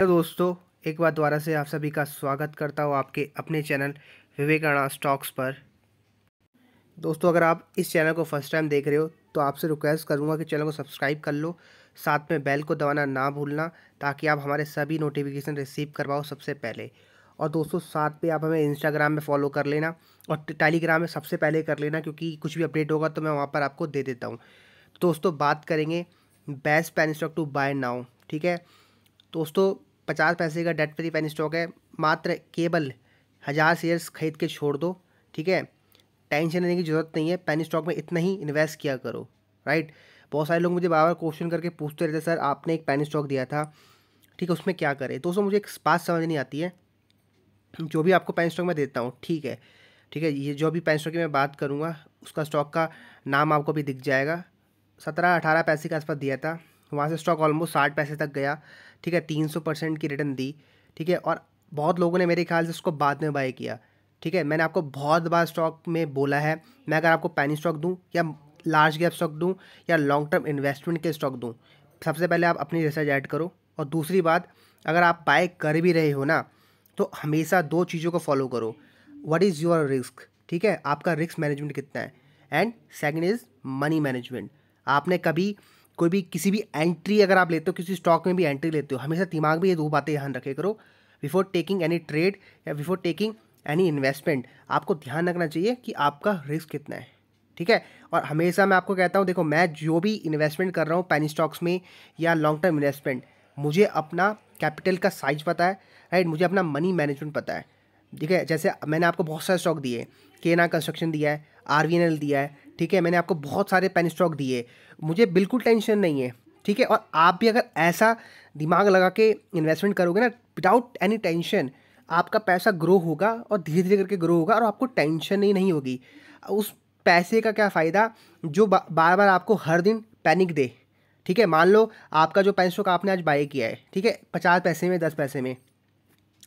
hello दोस्तों एक बार दोबारा से आप सभी का स्वागत करता हूँ आपके अपने चैनल विवेकाना स्टॉक्स पर दोस्तों अगर आप इस चैनल को फर्स्ट टाइम देख रहे हो तो आपसे रिक्वेस्ट करूँगा कि चैनल को सब्सक्राइब कर लो साथ में बेल को दबाना ना भूलना ताकि आप हमारे सभी नोटिफिकेशन रिसीव करवाओ सबसे पहले और दोस्तों साथ में आप हमें इंस्टाग्राम में फॉलो कर लेना और टेलीग्राम में सबसे पहले कर लेना क्योंकि कुछ भी अपडेट होगा तो मैं वहाँ पर आपको दे देता हूँ दोस्तों बात करेंगे best penny stock to buy now ठीक है दोस्तों पचास पैसे का डेट फ्री पेन स्टॉक है मात्र केवल हज़ार शेयर्स खरीद के छोड़ दो ठीक है टेंशन लेने की ज़रूरत नहीं है पेन स्टॉक में इतना ही इन्वेस्ट किया करो राइट बहुत सारे लोग मुझे बार बार क्वेश्चन करके पूछते रहते सर आपने एक पेन स्टॉक दिया था ठीक है उसमें क्या करें दोस्तों मुझे एक बात समझ नहीं आती है जो भी आपको पेन स्टॉक में देता हूँ ठीक है ठीक है ये जो भी पेन स्टॉक की मैं बात करूँगा उसका स्टॉक का नाम आपको भी दिख जाएगा सत्रह अठारह पैसे के आसपास दिया था वहाँ से स्टॉक ऑलमोस्ट साठ पैसे तक गया ठीक है तीन सौ परसेंट की रिटर्न दी ठीक है और बहुत लोगों ने मेरे ख्याल से उसको बाद में बाय किया ठीक है मैंने आपको बहुत बार स्टॉक में बोला है मैं अगर आपको पैनी स्टॉक दूँ या लार्ज गैप स्टॉक दूँ या लॉन्ग टर्म इन्वेस्टमेंट के स्टॉक दूँ सबसे पहले आप अपनी रिसर्च ऐड करो और दूसरी बात अगर आप बाय कर भी रहे हो ना तो हमेशा दो चीज़ों को फॉलो करो व्हाट इज़ योर रिस्क ठीक है आपका रिस्क मैनेजमेंट कितना है and second is money management आपने कभी कोई भी किसी भी एंट्री अगर आप लेते हो किसी स्टॉक में भी एंट्री लेते हो हमेशा दिमाग में ये दो बातें ध्यान रखे करो बिफोर टेकिंग एनी ट्रेड या बिफोर टेकिंग एनी इन्वेस्टमेंट आपको ध्यान रखना चाहिए कि आपका रिस्क कितना है ठीक है और हमेशा मैं आपको कहता हूँ देखो मैं जो भी इन्वेस्टमेंट कर रहा हूँ पैनी स्टॉक्स में या लॉन्ग टर्म इन्वेस्टमेंट मुझे अपना कैपिटल का साइज पता है राइट मुझे अपना मनी मैनेजमेंट पता है ठीक है जैसे मैंने आपको बहुत सारे स्टॉक दिए के ना कंस्ट्रक्शन दिया है आर दिया है ठीक है मैंने आपको बहुत सारे पेन स्टॉक दिए मुझे बिल्कुल टेंशन नहीं है ठीक है और आप भी अगर ऐसा दिमाग लगा के इन्वेस्टमेंट करोगे ना विदाउट एनी टेंशन आपका पैसा ग्रो होगा और धीरे धीरे करके ग्रो होगा और आपको टेंशन ही नहीं होगी उस पैसे का क्या फ़ायदा जो बा, बार बार आपको हर दिन पैनिक दे ठीक है मान लो आपका जो पेन स्टॉक आपने आज बाय किया है ठीक है पचास पैसे में दस पैसे में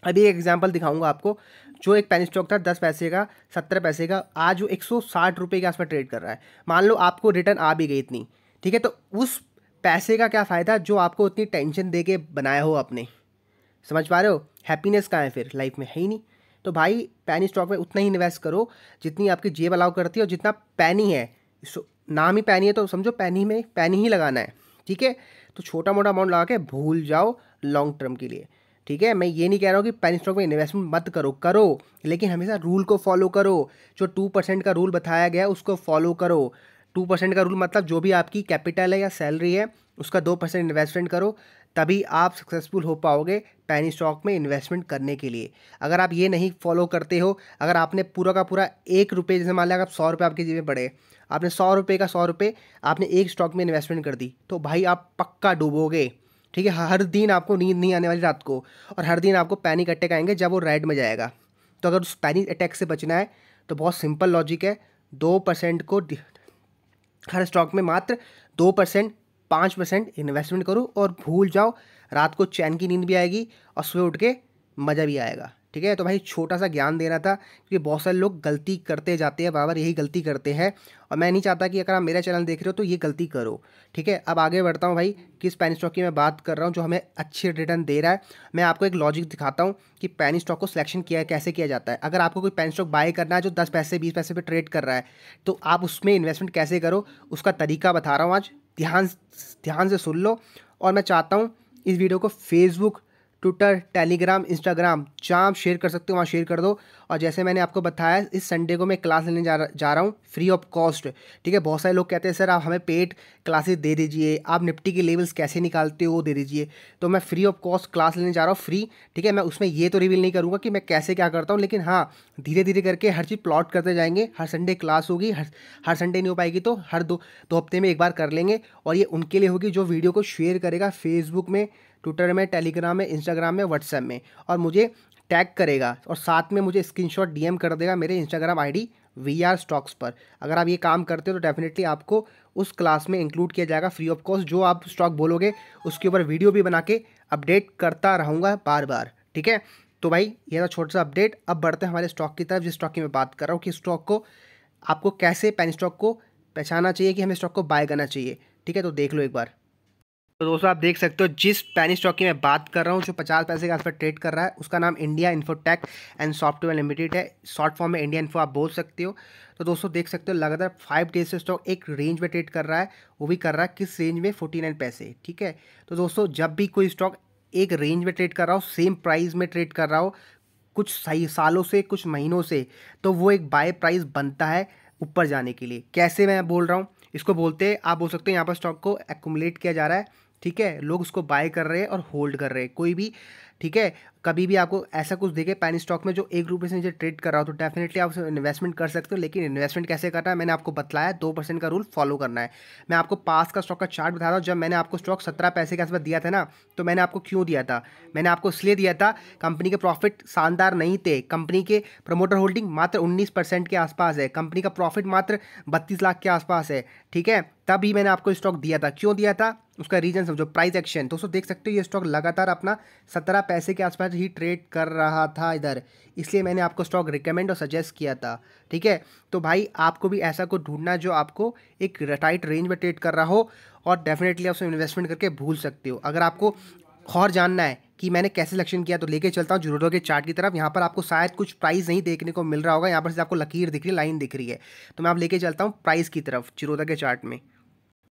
अभी एक एग्जाम्पल दिखाऊंगा आपको जो एक पेन स्टॉक था दस पैसे का सत्तर पैसे का आज वो एक सौ साठ रुपये के आसपास ट्रेड कर रहा है मान लो आपको रिटर्न आ भी गई इतनी ठीक है तो उस पैसे का क्या फ़ायदा जो आपको उतनी टेंशन दे के बनाया हो आपने समझ पा रहे हो हैप्पीनेस कहाँ है फिर लाइफ में है ही नहीं तो भाई पैन स्टॉक में उतना ही इन्वेस्ट करो जितनी आपकी जेब अलाउ करती है और जितना पैनी है नाम ही पैनी है तो समझो पैनी में पैनी ही लगाना है ठीक है तो छोटा मोटा अमाउंट लगा के भूल जाओ लॉन्ग टर्म के लिए ठीक है मैं ये नहीं कह रहा हूँ कि पैनी स्टॉक में इन्वेस्टमेंट मत करो करो लेकिन हमेशा रूल को फॉलो करो जो टू परसेंट का रूल बताया गया है उसको फॉलो करो टू परसेंट का रूल मतलब जो भी आपकी कैपिटल है या सैलरी है उसका दो परसेंट इन्वेस्टमेंट करो तभी आप सक्सेसफुल हो पाओगे पैनी स्टॉक में इन्वेस्टमेंट करने के लिए अगर आप ये नहीं फॉलो करते हो अगर आपने पूरा का पूरा एक रुपये जैसे मान लिया अगर सौ रुपये आपके जीवन पड़े आपने सौ रुपये का सौ रुपये आपने एक स्टॉक में इन्वेस्टमेंट कर दी तो भाई आप पक्का डूबोगे ठीक है हर दिन आपको नींद नहीं आने वाली रात को और हर दिन आपको पैनिक अटैक आएंगे जब वो रेड में जाएगा तो अगर उस पैनिक अटैक से बचना है तो बहुत सिंपल लॉजिक है दो परसेंट को हर स्टॉक में मात्र दो परसेंट पाँच परसेंट इन्वेस्टमेंट करो और भूल जाओ रात को चैन की नींद भी आएगी और सुबह उठ के मज़ा भी आएगा ठीक है तो भाई छोटा सा ज्ञान देना था क्योंकि बहुत सारे लोग गलती करते जाते हैं बार यही गलती करते हैं और मैं नहीं चाहता कि अगर आप मेरा चैनल देख रहे हो तो ये गलती करो ठीक है अब आगे बढ़ता हूँ भाई किस पैन स्टॉक की मैं बात कर रहा हूँ जो हमें अच्छे रिटर्न दे रहा है मैं आपको एक लॉजिक दिखाता हूँ कि पैन स्टॉक को सिलेक्शन किया कैसे किया जाता है अगर आपको कोई पैन स्टॉक बाय करना है जो दस पैसे बीस पैसे पर ट्रेड कर रहा है तो आप उसमें इन्वेस्टमेंट कैसे करो उसका तरीका बता रहा हूँ आज ध्यान ध्यान से सुन लो और मैं चाहता हूँ इस वीडियो को फेसबुक ट्विटर टेलीग्राम इंस्टाग्राम जहाँ शेयर कर सकते हो वहाँ शेयर कर दो और जैसे मैंने आपको बताया इस संडे को मैं क्लास लेने जा जा रहा हूँ फ्री ऑफ कॉस्ट ठीक है बहुत सारे लोग कहते हैं सर आप हमें पेड क्लासेस दे दीजिए आप निफ्टी के लेवल्स कैसे निकालते हो दे दीजिए तो मैं फ्री ऑफ कॉस्ट क्लास लेने जा रहा हूँ फ्री ठीक है मैं उसमें ये तो रिवील नहीं करूँगा कि मैं कैसे क्या करता हूँ लेकिन हाँ धीरे धीरे करके हर चीज़ प्लॉट करते जाएंगे हर संडे क्लास होगी हर हर संडे नहीं हो पाएगी तो हर दो, दो हफ्ते में एक बार कर लेंगे और ये उनके लिए होगी जो वीडियो को शेयर करेगा फेसबुक में ट्विटर में टेलीग्राम में इंस्टाग्राम में व्हाट्सएप में और मुझे टैग करेगा और साथ में मुझे स्क्रीनशॉट डीएम कर देगा मेरे Instagram ID we are stocks पर अगर आप ये काम करते हो तो डेफिनेटली आपको उस क्लास में इंक्लूड किया जाएगा फ्री ऑफ कॉस्ट जो आप स्टॉक बोलोगे उसके ऊपर वीडियो भी बना के अपडेट करता रहूँगा बार बार ठीक है तो भाई ये था छोटा सा अपडेट अब बढ़ते हैं हमारे स्टॉक की तरफ जिस स्टॉक की मैं बात कर रहा हूँ कि स्टॉक को आपको कैसे पेन स्टॉक को पहचाना चाहिए कि हमें स्टॉक को बाय करना चाहिए ठीक है तो देख लो एक बार तो दोस्तों आप देख सकते हो जिस पैनी स्टॉक की मैं बात कर रहा हूँ जो पचास पैसे के आसपास ट्रेड कर रहा है उसका नाम India Infotech and software limited है शॉर्ट फॉर्म में इंडिया इन्फो आप बोल सकते हो तो दोस्तों देख सकते हो लगातार फाइव डेज से स्टॉक एक रेंज में ट्रेड कर रहा है वो भी कर रहा है किस रेंज में फोर्टी नाइन पैसे ठीक है तो दोस्तों जब भी कोई स्टॉक एक रेंज में ट्रेड कर रहा हो सेम प्राइस में ट्रेड कर रहा हो कुछ सही सालों से कुछ महीनों से तो वो एक बाय प्राइस बनता है ऊपर जाने के लिए कैसे मैं बोल रहा हूँ इसको बोलते हैं आप बोल सकते हो यहाँ पर स्टॉक को एकुमलेट किया जा रहा है ठीक है लोग उसको बाय कर रहे हैं और होल्ड कर रहे हैं कोई भी ठीक है कभी भी आपको ऐसा कुछ देखे पैन स्टॉक में जो एक रुपये से नीचे ट्रेड कर रहा हो तो डेफिनेटली आप इन्वेस्टमेंट कर सकते हो लेकिन इन्वेस्टमेंट कैसे करना है मैंने आपको बताया दो परसेंट का रूल फॉलो करना है मैं आपको पास का स्टॉक का चार्ट बता रहा हूँ जब मैंने आपको स्टॉक सत्रह पैसे के आसपास दिया था ना तो मैंने आपको क्यों दिया था मैंने आपको इसलिए दिया था कंपनी के प्रॉफिट शानदार नहीं थे कंपनी के प्रमोटर होल्डिंग मात्र उन्नीस परसेंट के आसपास है कंपनी का प्रॉफिट मात्र बत्तीस लाख के आसपास है ठीक है तभी मैंने आपको स्टॉक दिया था क्यों दिया था उसका रीजन समझो प्राइस एक्शन दोस्तों देख सकते हो ये स्टॉक लगातार अपना सत्रह पैसे के आसपास ही ट्रेड कर रहा था इधर इसलिए मैंने आपको स्टॉक रिकमेंड और सजेस्ट किया था ठीक है तो भाई आपको भी ऐसा को ढूंढना जो आपको एक टाइट रेंज में ट्रेड कर रहा हो और डेफिनेटली आप उसमें इन्वेस्टमेंट करके भूल सकते हो अगर आपको और जानना है कि मैंने कैसे सिलेक्शन किया तो लेके चलता हूँ जुरोडो के चार्ट की तरफ यहाँ पर आपको शायद कुछ प्राइस नहीं देखने को मिल रहा होगा यहाँ पर से आपको लकीर दिख रही है लाइन दिख रही है तो मैं आप लेके चलता हूँ प्राइस की तरफ चिरोदा के चार्ट में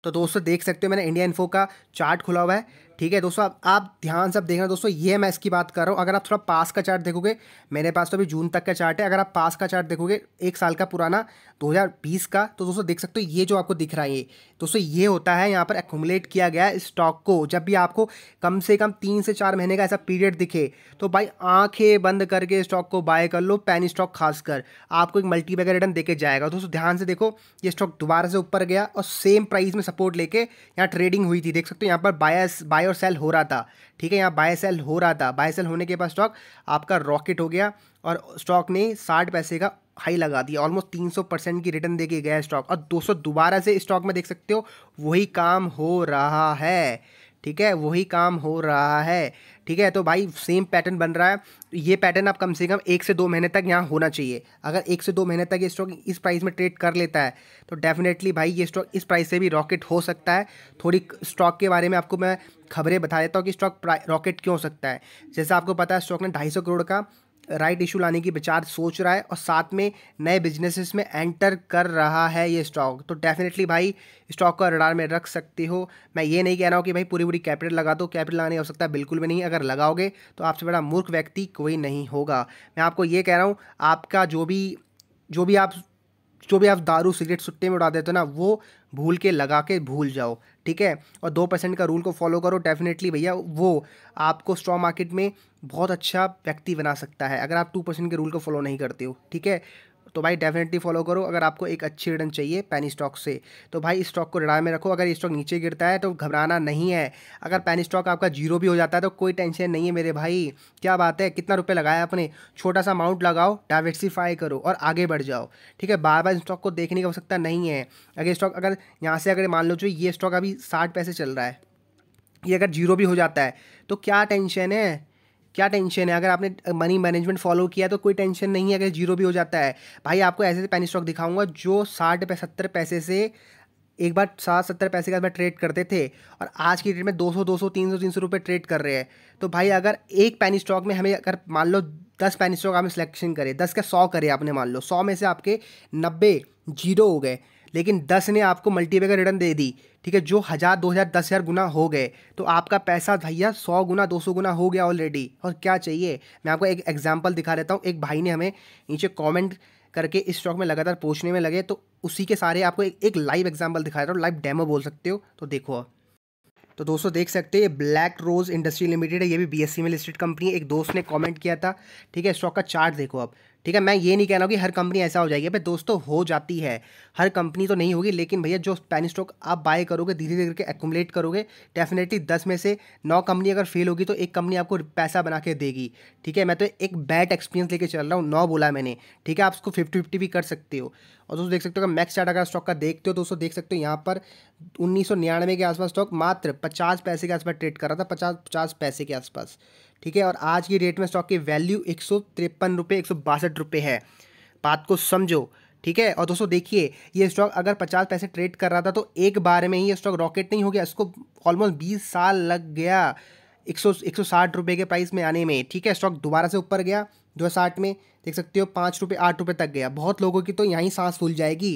तो दोस्तों देख सकते हो मैंने इंडिया इन्फो का चार्ट खुला हुआ है ठीक है दोस्तों आप आप ध्यान से आप देखना दोस्तों ये मैं इसकी बात कर रहा हूँ अगर आप थोड़ा पास का चार्ट देखोगे मेरे पास तो अभी जून तक का चार्ट है अगर आप पास का चार्ट देखोगे एक साल का पुराना 2020 का तो दोस्तों देख सकते हो ये जो आपको दिख रहा है दोस्तों ये होता है यहाँ पर एकोमुलेट किया गया स्टॉक को जब भी आपको कम से कम तीन से चार महीने का ऐसा पीरियड दिखे तो भाई आँखें बंद करके स्टॉक को बाय कर लो पैन स्टॉक खासकर आपको एक मल्टीबैगर रिटर्न देके जाएगा दोस्तों ध्यान से देखो ये स्टॉक दोबारा से ऊपर गया और सेम प्राइस में सपोर्ट लेके यहाँ ट्रेडिंग हुई थी देख सकते हो यहाँ पर बायस बाय बाय और सेल हो रहा था ठीक है यहाँ बाय सेल हो रहा था बाय सेल होने के बाद स्टॉक आपका रॉकेट हो गया और स्टॉक ने साठ पैसे का हाई लगा दिया ऑलमोस्ट तीन सौ परसेंट की रिटर्न देके गया स्टॉक और दो सौ दोबारा से स्टॉक में देख सकते हो वही काम हो रहा है ठीक है वही काम हो रहा है ठीक है तो भाई सेम पैटर्न बन रहा है ये पैटर्न आप कम से कम एक से दो महीने तक यहाँ होना चाहिए अगर एक से दो महीने तक ये स्टॉक इस प्राइस में ट्रेड कर लेता है तो डेफिनेटली भाई ये स्टॉक इस प्राइस से भी रॉकेट हो सकता है थोड़ी स्टॉक के बारे में आपको मैं खबरें बता देता हूँ कि स्टॉक रॉकेट क्यों हो सकता है जैसे आपको पता है स्टॉक ने ढाई करोड़ का राइट इशू लाने की विचार सोच रहा है और साथ में नए बिजनेसेस में एंटर कर रहा है ये स्टॉक तो डेफिनेटली भाई स्टॉक को रडार में रख सकती हो मैं ये नहीं कह रहा हूँ कि भाई पूरी पूरी कैपिटल लगा दो कैपिटल लगाने की सकता बिल्कुल भी नहीं अगर लगाओगे तो आपसे बड़ा मूर्ख व्यक्ति कोई नहीं होगा मैं आपको ये कह रहा हूँ आपका जो भी जो भी आप जो भी आप दारू सिगरेट सुट्टे में उड़ा देते हो ना वो भूल के लगा के भूल जाओ ठीक है और दो परसेंट का रूल को फॉलो करो डेफिनेटली भैया वो आपको स्टॉक मार्केट में बहुत अच्छा व्यक्ति बना सकता है अगर आप टू परसेंट के रूल को फॉलो नहीं करते हो ठीक है तो भाई डेफिनेटली फॉलो करो अगर आपको एक अच्छी रिटर्न चाहिए पैनी स्टॉक से तो भाई स्टॉक को रिडार में रखो अगर स्टॉक नीचे गिरता है तो घबराना नहीं है अगर पैनी स्टॉक आपका जीरो भी हो जाता है तो कोई टेंशन नहीं है मेरे भाई क्या बात है कितना रुपये लगाया आपने छोटा सा अमाउंट लगाओ डाइवर्सीफाई करो और आगे बढ़ जाओ ठीक है बार बार स्टॉक को देखने की आवश्यकता नहीं है अगर स्टॉक अगर यहाँ से अगर मान लो जो ये स्टॉक अभी साठ पैसे चल रहा है ये अगर जीरो भी हो जाता है तो क्या टेंशन है क्या टेंशन है अगर आपने मनी मैनेजमेंट फॉलो किया तो कोई टेंशन नहीं है अगर जीरो भी हो जाता है भाई आपको ऐसे ऐसे पैनी स्टॉक दिखाऊंगा जो साठ पे सत्तर पैसे से एक बार सात सत्तर पैसे का बार ट्रेड करते थे और आज की डेट में दो दो सौ सौ तीन सौ तीन सौ रुपये ट्रेड कर रहे हैं तो भाई अगर एक पैनी स्टॉक में हमें अगर मान लो दस पैनी स्टॉक आपने सिलेक्शन करे दस का सौ करे आपने मान लो सौ में से आपके नब्बे जीरो हो गए लेकिन दस ने आपको मल्टीपे का रिटर्न दे दी ठीक है जो हज़ार दो हज़ार दस हज़ार गुना हो गए तो आपका पैसा भैया सौ गुना दो सौ गुना हो गया ऑलरेडी और क्या चाहिए मैं आपको एक एग्जाम्पल दिखा देता हूँ एक भाई ने हमें नीचे कॉमेंट करके इस स्टॉक में लगातार पूछने में लगे तो उसी के सारे आपको एक, एक लाइव एग्जाम्पल दिखा देता हूँ लाइव डेमो बोल सकते हो तो देखो तो दोस्तों देख सकते हैं ब्लैक रोज इंडस्ट्री लिमिटेड है ये भी बीएससी में लिस्टेड कंपनी है एक दोस्त ने कमेंट किया था ठीक है स्टॉक का चार्ट देखो आप ठीक है मैं ये नहीं कह रहा हूँ कि हर कंपनी ऐसा हो जाएगी भाई दोस्तों हो जाती है हर कंपनी तो नहीं होगी लेकिन भैया जो पैनी स्टॉक आप बाय करोगे धीरे धीरे करके एकोमलेट करोगे डेफिनेटली दस में से नौ कंपनी अगर फेल होगी तो एक कंपनी आपको पैसा बना के देगी ठीक है मैं तो एक बैड एक्सपीरियंस लेके चल रहा हूँ नौ बोला मैंने ठीक है आप उसको फिफ्टी फिफ्टी भी कर सकते हो और दोस्तों देख सकते हो मैक्स चार्ट अगर स्टॉक का देखते हो दोस्तों देख सकते हो यहाँ पर उन्नीस के आसपास स्टॉक मात्र पचास पैसे के आसपास ट्रेड कर रहा था पचास पचास पैसे के आसपास ठीक है और आज की डेट में स्टॉक की वैल्यू एक सौ तिरपन रुपये एक सौ बासठ रुपये है बात को समझो ठीक है और दोस्तों देखिए ये स्टॉक अगर पचास पैसे ट्रेड कर रहा था तो एक बार में ही ये स्टॉक रॉकेट नहीं हो गया इसको ऑलमोस्ट बीस साल लग गया एक सौ एक सौ साठ रुपये के प्राइस में आने में ठीक है स्टॉक दोबारा से ऊपर गया दो साठ में देख सकते हो पाँच रुपये आठ रुपये तक गया बहुत लोगों की तो यहीं सांस फूल जाएगी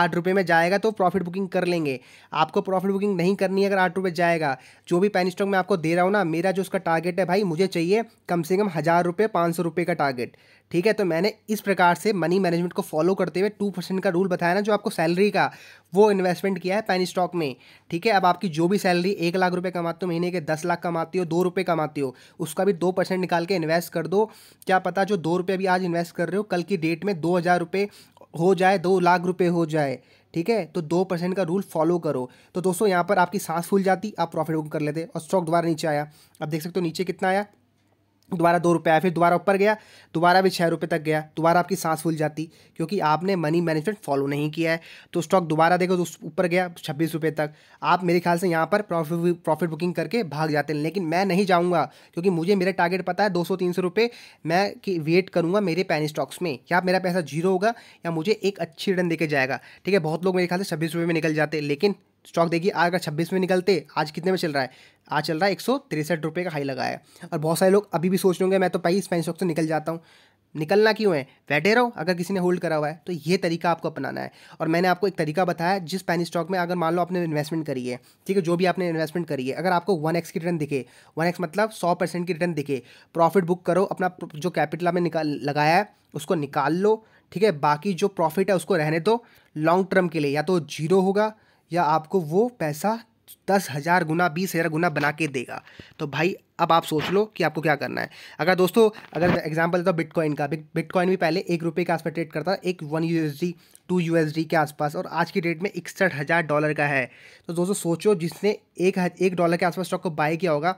आठ रुपये में जाएगा तो प्रॉफिट बुकिंग कर लेंगे आपको प्रॉफिट बुकिंग नहीं करनी है अगर आठ रुपये जाएगा जो भी पैन स्टॉक मैं आपको दे रहा हूँ ना मेरा जो उसका टारगेट है भाई मुझे चाहिए कम से कम हज़ार रुपये पाँच सौ रुपये का टारगेट ठीक है तो मैंने इस प्रकार से मनी मैनेजमेंट को फॉलो करते हुए टू परसेंट का रूल बताया ना जो आपको सैलरी का वो इन्वेस्टमेंट किया है पैनी स्टॉक में ठीक है अब आपकी जो भी सैलरी एक लाख रुपये कमाते हो महीने के दस लाख कमाते हो दो रुपये कमाते हो उसका भी दो परसेंट निकाल के इन्वेस्ट कर दो क्या पता जो दो रुपये भी आज इन्वेस्ट कर रहे हो कल की डेट में दो हज़ार रुपये हो जाए दो लाख रुपये हो जाए ठीक है तो दो परसेंट का रूल फॉलो करो तो दोस्तों यहाँ पर आपकी सांस फूल जाती आप प्रॉफिट बुक कर लेते और स्टॉक दोबारा नीचे आया अब देख सकते हो नीचे कितना आया दोबारा दो रुपये आया फिर दोबारा ऊपर गया दोबारा भी छः रुपये तक गया दोबारा आपकी सांस फूल जाती क्योंकि आपने मनी मैनेजमेंट फॉलो नहीं किया है तो स्टॉक दोबारा देखो तो ऊपर गया छब्बीस रुपये तक आप मेरे ख्याल से यहाँ पर प्रॉफिट प्रॉफिट बुकिंग करके भाग जाते हैं लेकिन मैं नहीं जाऊँगा क्योंकि मुझे मेरा टारगेट पता है दो सौ तीन सौ रुपये मैं कि वेट करूँगा मेरे पैन स्टॉक्स में या मेरा पैसा जीरो होगा या मुझे एक अच्छी रिटर्न देकर जाएगा ठीक है बहुत लोग मेरे ख्याल से छब्बीस रुपये में निकल जाते लेकिन स्टॉक देखिए आज अगर छब्बीस में निकलते आज कितने में चल रहा है आज चल रहा है एक सौ तिरसठ रुपये का हाई लगा है और बहुत सारे लोग अभी भी सोच रहे होंगे मैं तो भाई स्पेन स्टॉक से निकल जाता हूँ निकलना क्यों है बैठे रहो अगर किसी ने होल्ड करा हुआ है तो ये तरीका आपको अपनाना है और मैंने आपको एक तरीका बताया जिस पैनी स्टॉक में अगर मान लो आपने इन्वेस्टमेंट करी है ठीक है जो भी आपने इन्वेस्टमेंट करी है अगर आपको वन एक्स की रिटर्न दिखे वन एक्स मतलब सौ परसेंट की रिटर्न दिखे प्रॉफिट बुक करो अपना जो कैपिटल आपने निकाल लगाया है उसको निकाल लो ठीक है बाकी जो प्रॉफिट है उसको रहने दो लॉन्ग टर्म के लिए या तो जीरो होगा या आपको वो पैसा दस हज़ार गुना बीस हज़ार गुना बना के देगा तो भाई अब आप सोच लो कि आपको क्या करना है अगर दोस्तों अगर एग्जाम्पल देता हूँ बिटकॉइन का बिटकॉइन भी पहले एक रुपये के आसपास ट्रेड करता एक वन यू एस डी टू यू एस डी के आसपास और आज की डेट में इकसठ हज़ार डॉलर का है तो दोस्तों सोचो जिसने एक एक डॉलर के आसपास स्टॉक को बाय किया होगा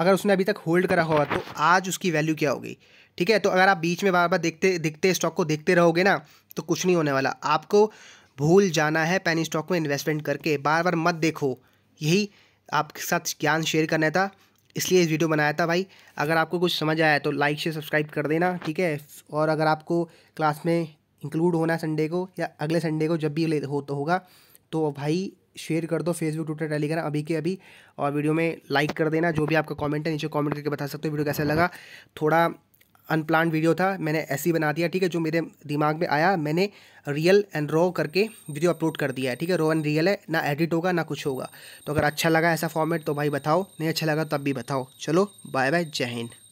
अगर उसने अभी तक होल्ड करा होगा तो आज उसकी वैल्यू क्या होगी ठीक है तो अगर आप बीच में बार बार देखते देखते स्टॉक को देखते रहोगे ना तो कुछ नहीं होने वाला आपको भूल जाना है पैनी स्टॉक में इन्वेस्टमेंट करके बार बार मत देखो यही आपके साथ ज्ञान शेयर करना था इसलिए इस वीडियो बनाया था भाई अगर आपको कुछ समझ आया तो लाइक से सब्सक्राइब कर देना ठीक है और अगर आपको क्लास में इंक्लूड होना संडे को या अगले संडे को जब भी हो तो होगा तो भाई शेयर कर दो फेसबुक ट्विटर टेलीग्राम अभी के अभी और वीडियो में लाइक कर देना जो भी आपका कमेंट है नीचे कमेंट करके बता सकते हो वीडियो कैसा लगा थोड़ा अनप्लान वीडियो था मैंने ऐसी बना दिया ठीक है जो मेरे दिमाग में आया मैंने रियल एंड रो करके वीडियो अपलोड कर दिया है ठीक है रो एंड रियल है ना एडिट होगा ना कुछ होगा तो अगर अच्छा लगा ऐसा फॉर्मेट तो भाई बताओ नहीं अच्छा लगा तो तब भी बताओ चलो बाय बाय जय हिंद